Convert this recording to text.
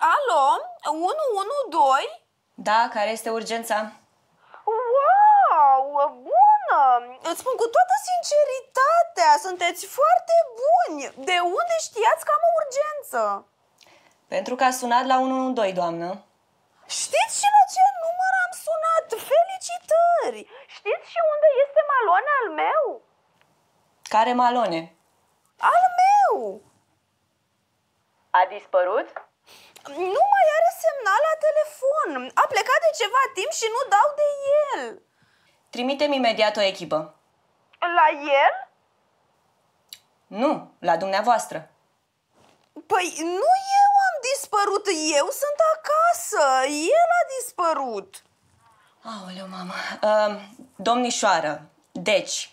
Alo, 112? Da, care este urgența? Wow, bună! Îți spun cu toată sinceritatea, sunteți foarte buni! De unde știați că am o urgență? Pentru că a sunat la 112, doamnă. Știți și la ce număr am sunat? Felicitări! Știți și unde este malone al meu? Care malone? Al meu! A dispărut? Nu mai are semnal la telefon. A plecat de ceva timp și nu dau de el. Trimitem imediat o echipă. La el? Nu, la dumneavoastră. Păi nu eu am dispărut, eu sunt acasă, el a dispărut. Aoleu, mamă. Uh, domnișoară, deci,